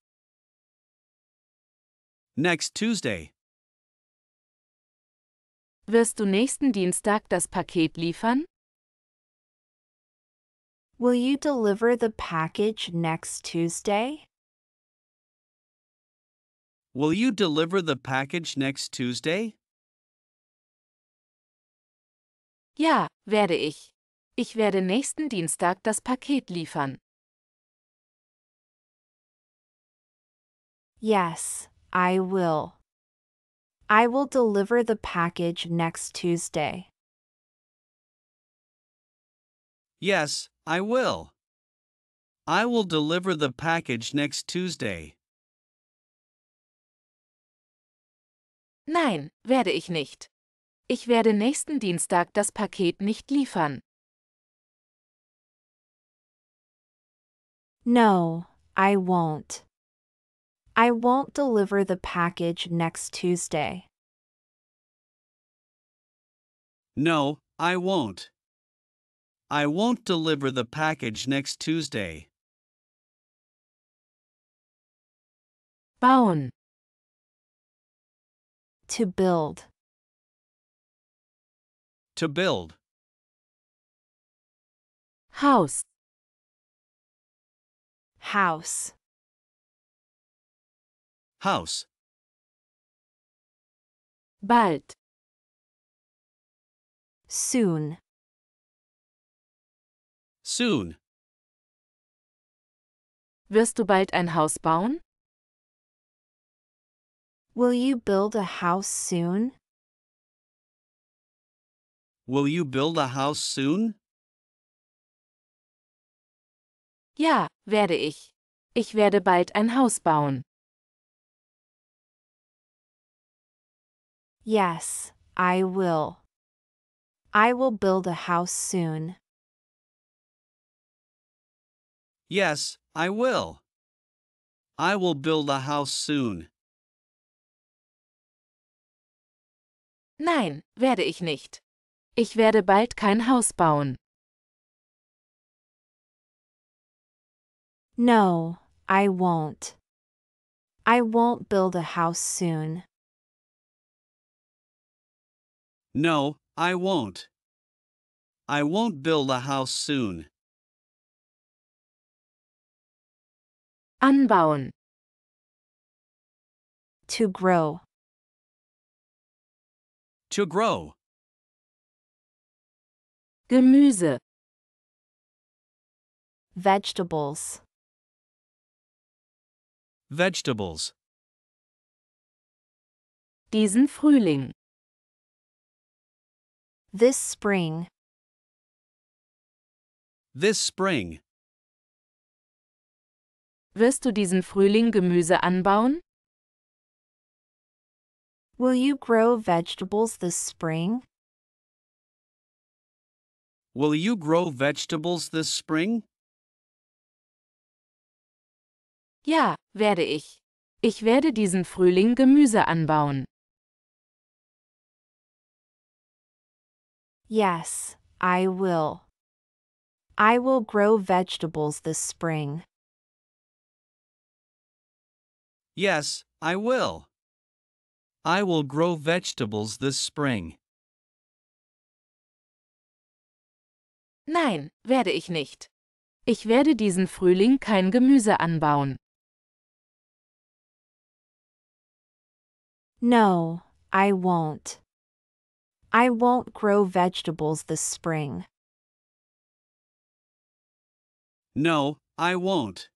Next Tuesday. Wirst du nächsten Dienstag das Paket liefern? Will you deliver the package next Tuesday? Will you deliver the package next Tuesday? Ja, werde ich. Ich werde nächsten Dienstag das Paket liefern. Yes, I will. I will deliver the package next Tuesday. Yes, I will. I will deliver the package next Tuesday. Nein, werde ich nicht. Ich werde nächsten Dienstag das Paket nicht liefern. No, I won't. I won't deliver the package next Tuesday. No, I won't. I won't deliver the package next Tuesday. Bauen to build. To build. House. House. House. Bald. Soon. Soon. Wirst du bald ein Haus bauen? Will you build a house soon? Will you build a house soon? Ja, werde ich. Ich werde bald ein Haus bauen. Yes, I will. I will build a house soon. Yes, I will. I will build a house soon. Nein, werde ich nicht. Ich werde bald kein Haus bauen. No, I won't. I won't build a house soon. No, I won't. I won't build a house soon. Anbauen. To grow to grow. Gemüse. Vegetables. Vegetables. Diesen Frühling. This spring. This spring. Wirst du diesen Frühling Gemüse anbauen? Will you grow vegetables this spring? Will you grow vegetables this spring? Ja, werde ich. Ich werde diesen Frühling Gemüse anbauen. Yes, I will. I will grow vegetables this spring. Yes, I will. I will grow vegetables this spring. Nein, werde ich nicht. Ich werde diesen Frühling kein Gemüse anbauen. No, I won't. I won't grow vegetables this spring. No, I won't.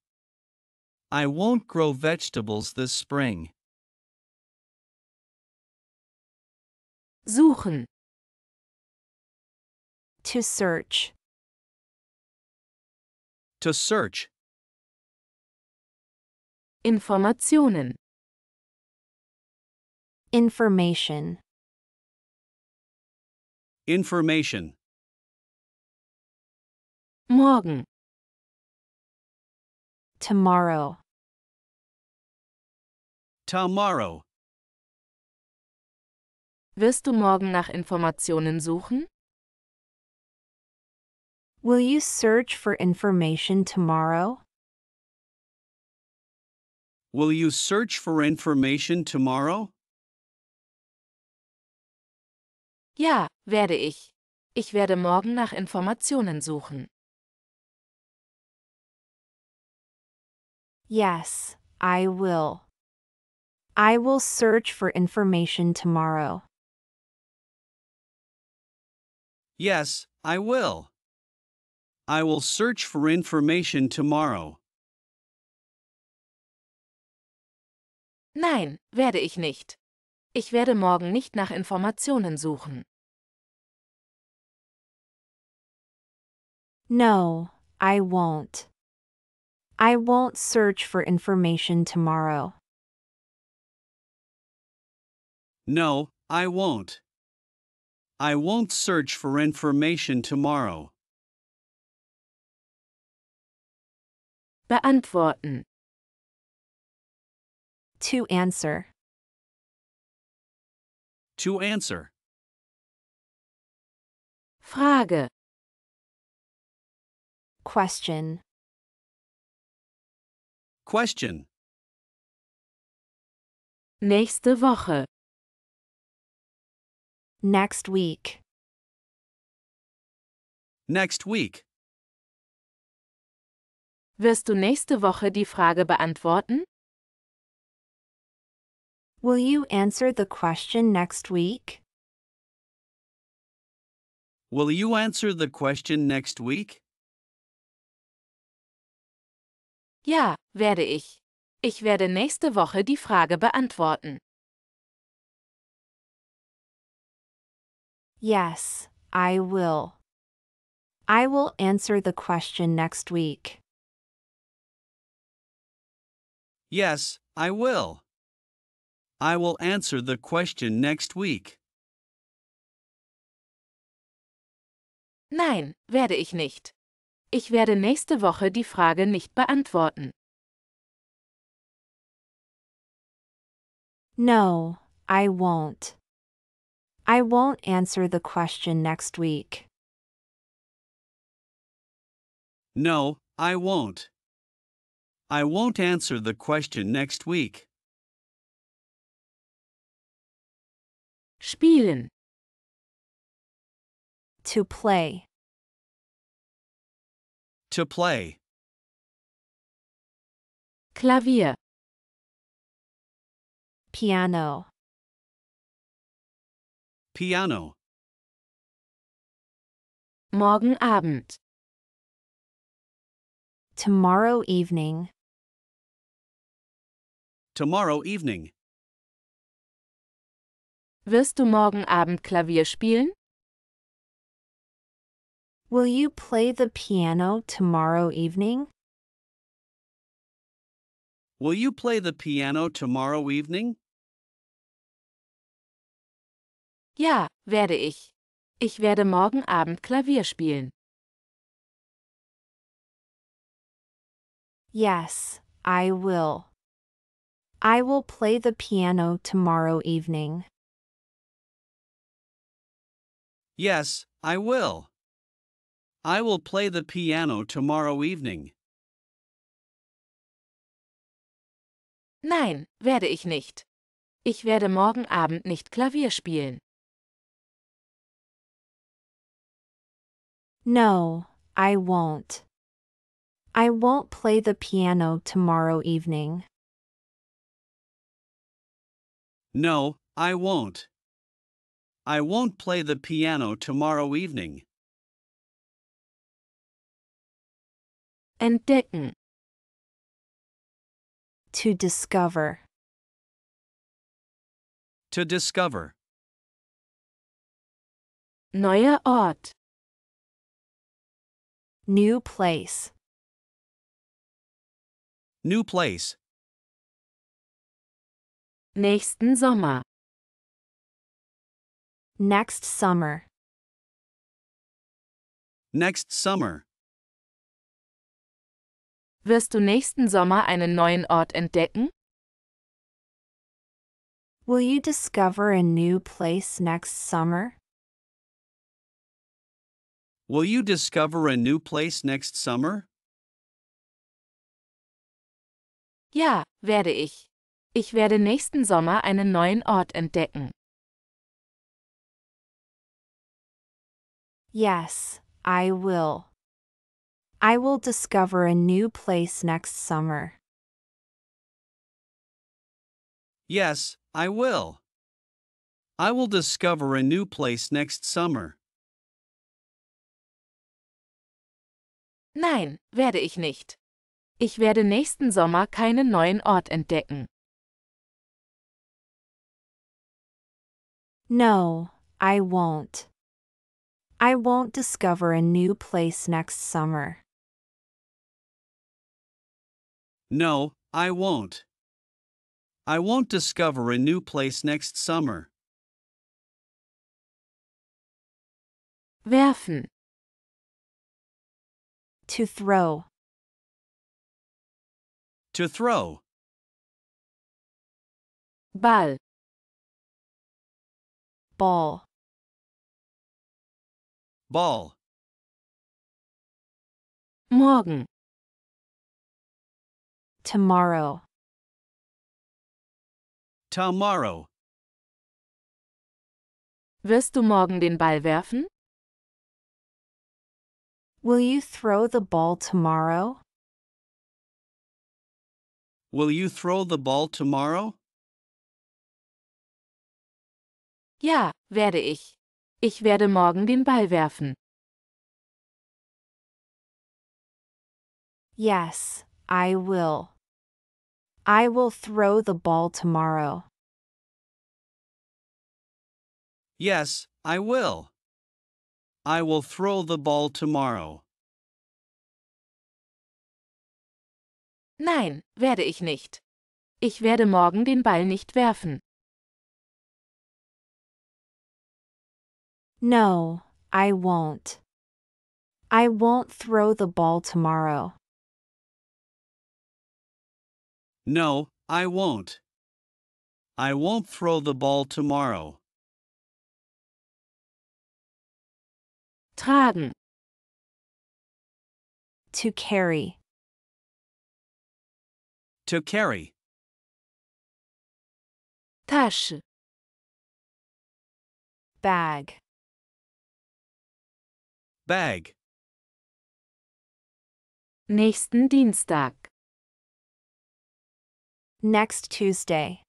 I won't grow vegetables this spring. Suchen. To search. To search. Informationen. Information. Information. Morgen. Tomorrow. Tomorrow. Wirst du morgen nach Informationen suchen? Will you search for information tomorrow? Will you search for information tomorrow? Ja, werde ich. Ich werde morgen nach Informationen suchen. Yes, I will. I will search for information tomorrow. Yes, I will. I will search for information tomorrow. Nein, werde ich nicht. Ich werde morgen nicht nach Informationen suchen. No, I won't. I won't search for information tomorrow. No, I won't. I won't search for information tomorrow. Beantworten. To answer. To answer. Frage. Question. Question. Nächste Woche. Next week. Next week. Wirst du nächste Woche die Frage beantworten? Will you answer the question next week? Will you answer the question next week? Ja, werde ich. Ich werde nächste Woche die Frage beantworten. Yes, I will. I will answer the question next week. Yes, I will. I will answer the question next week. Nein, werde ich nicht. Ich werde nächste Woche die Frage nicht beantworten. No, I won't. I won't answer the question next week. No, I won't. I won't answer the question next week. Spielen. To play. To play. Klavier. Piano. Piano. Morgen Abend. Tomorrow evening. Tomorrow evening. Wirst du morgen Abend Klavier spielen? Will you play the piano tomorrow evening? Will you play the piano tomorrow evening? Ja, werde ich. Ich werde morgen Abend Klavier spielen. Yes, I will. I will play the piano tomorrow evening. Yes, I will. I will play the piano tomorrow evening. Nein, werde ich nicht. Ich werde morgen Abend nicht Klavier spielen. No, I won't. I won't play the piano tomorrow evening. No, I won't. I won't play the piano tomorrow evening. And didn't. To discover. To discover. Neuer Ort. New place. New place. Nächsten Sommer. Next summer. Next summer. Wirst du nächsten Sommer einen neuen Ort entdecken? Will you discover a new place next summer? Will you discover a new place next summer? Ja, werde ich. Ich werde nächsten Sommer einen neuen Ort entdecken. Yes, I will. I will discover a new place next summer. Yes, I will. I will discover a new place next summer. Nein, werde ich nicht. Ich werde nächsten Sommer keinen neuen Ort entdecken. No, I won't. I won't discover a new place next summer. No, I won't. I won't discover a new place next summer. Werfen. To throw. To throw. Ball. Ball. Ball. Morgen. Tomorrow. Tomorrow. Wirst du morgen den Ball werfen? Will you throw the ball tomorrow? Will you throw the ball tomorrow? Ja, werde ich. Ich werde morgen den Ball werfen. Yes, I will. I will throw the ball tomorrow. Yes, I will. I will throw the ball tomorrow. Nein, werde ich nicht. Ich werde morgen den Ball nicht werfen. No, I won't. I won't throw the ball tomorrow. No, I won't. I won't throw the ball tomorrow. Tragen. To carry. To carry. Tasche. Bag. Bag. Nächsten Dienstag. Next Tuesday.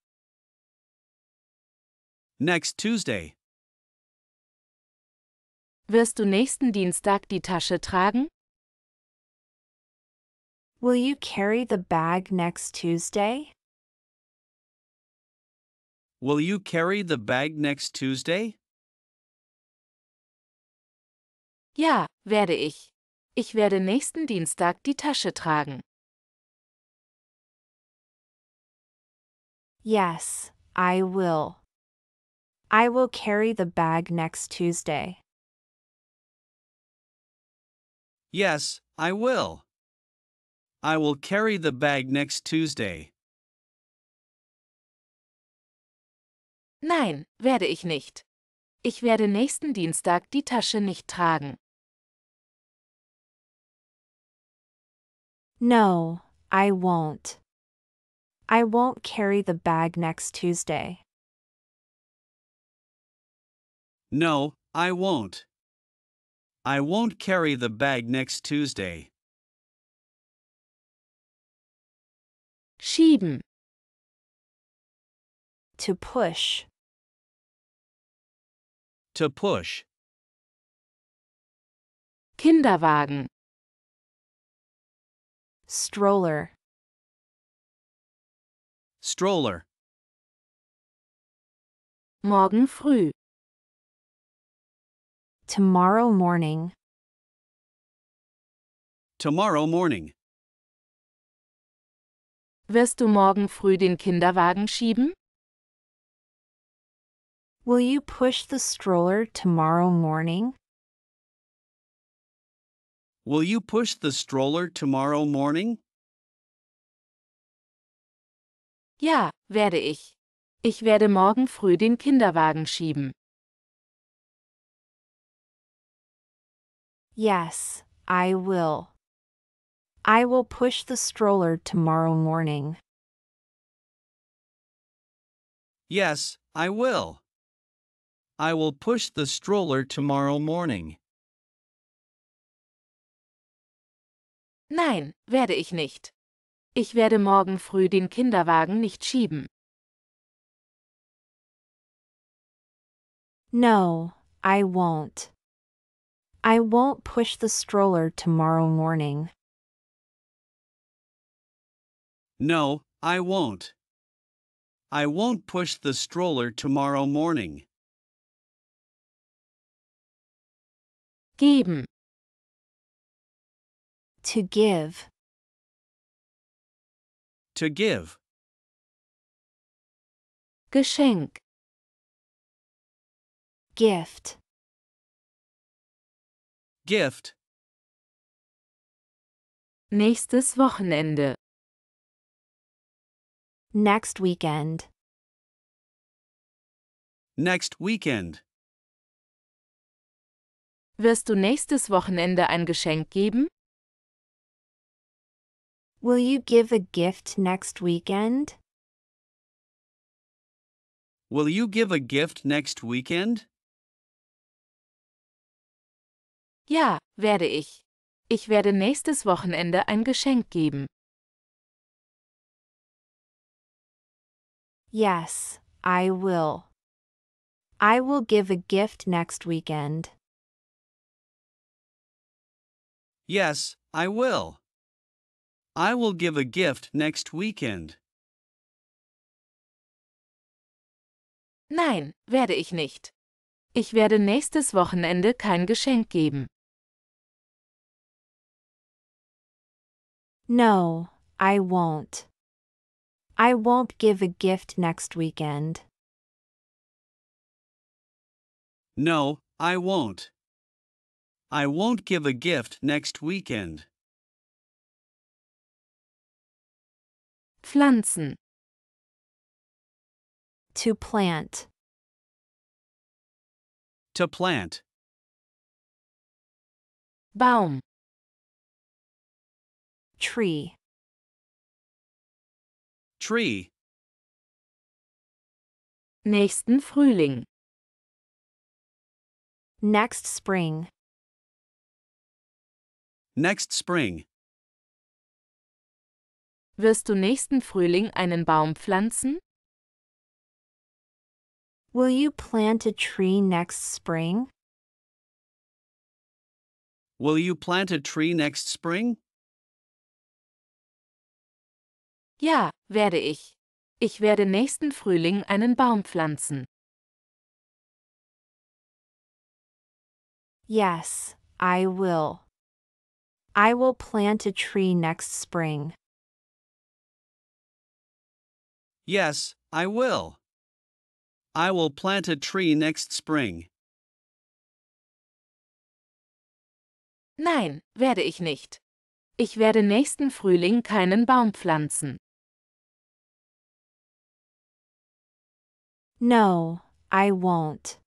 Next Tuesday. Wirst du nächsten Dienstag die Tasche tragen? Will you carry the bag next Tuesday? Will you carry the bag next Tuesday? Ja, werde ich. Ich werde nächsten Dienstag die Tasche tragen. Yes, I will. I will carry the bag next Tuesday. Yes, I will. I will carry the bag next Tuesday. Nein, werde ich nicht. Ich werde nächsten Dienstag die Tasche nicht tragen. No, I won't. I won't carry the bag next Tuesday. No, I won't. I won't carry the bag next Tuesday. Schieben. To push. To push. Kinderwagen. Stroller. Stroller. Morgen früh. Tomorrow morning. Tomorrow morning. Wirst du morgen früh den Kinderwagen schieben? Will you push the stroller tomorrow morning? Will you push the stroller tomorrow morning? Ja, werde ich. Ich werde morgen früh den Kinderwagen schieben. Yes, I will. I will push the stroller tomorrow morning. Yes, I will. I will push the stroller tomorrow morning. Nein, werde ich nicht. Ich werde morgen früh den Kinderwagen nicht schieben. No, I won't. I won't push the stroller tomorrow morning. No, I won't. I won't push the stroller tomorrow morning. Geben. To give. To give. Geschenk. Gift. gift. Nächstes Wochenende. Next weekend. Next weekend. Wirst du nächstes Wochenende ein Geschenk geben? Will you give a gift next weekend? Will you give a gift next weekend? Ja, werde ich. Ich werde nächstes Wochenende ein Geschenk geben. Yes, I will. I will give a gift next weekend. Yes, I will. I will give a gift next weekend. Nein, werde ich nicht. Ich werde nächstes Wochenende kein Geschenk geben. No, I won't. I won't give a gift next weekend. No, I won't. I won't give a gift next weekend. Pflanzen. To plant. To plant. Baum. Tree. Tree. Nächsten Frühling. Next spring. Next spring. Wirst du nächsten Frühling einen Baum pflanzen? Will you plant a tree next spring? Will you plant a tree next spring? Ja, werde ich. Ich werde nächsten Frühling einen Baum pflanzen. Yes, I will. I will plant a tree next spring. Yes, I will. I will plant a tree next spring. Nein, werde ich nicht. Ich werde nächsten Frühling keinen Baum pflanzen. No, I won't.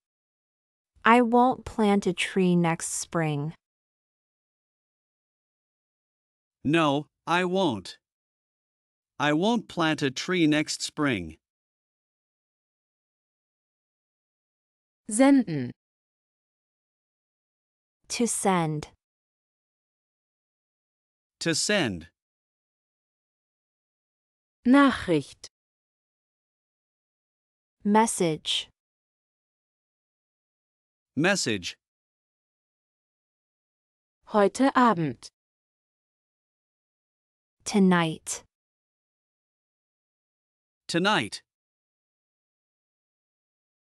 I won't plant a tree next spring. No, I won't. I won't plant a tree next spring. Senden. To send. To send. Nachricht. Message. Message. Heute Abend. Tonight. Tonight.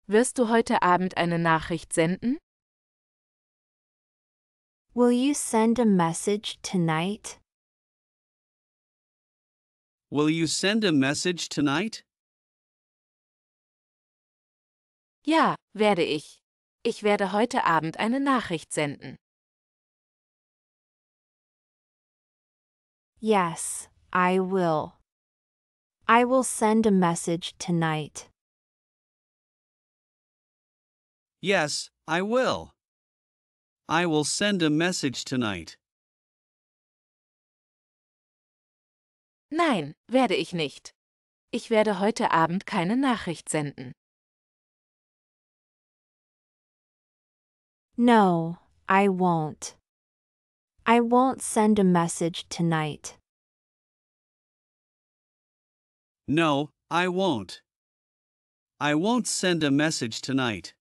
Wirst du heute Abend eine Nachricht senden? Will you send a message tonight? Will you send a message tonight? Ja, werde ich. Ich werde heute Abend eine Nachricht senden. Yes, I will. I will send a message tonight. Yes, I will. I will send a message tonight. Nein, werde ich nicht. Ich werde heute Abend keine Nachricht senden. No, I won't. I won't send a message tonight. No, I won't. I won't send a message tonight.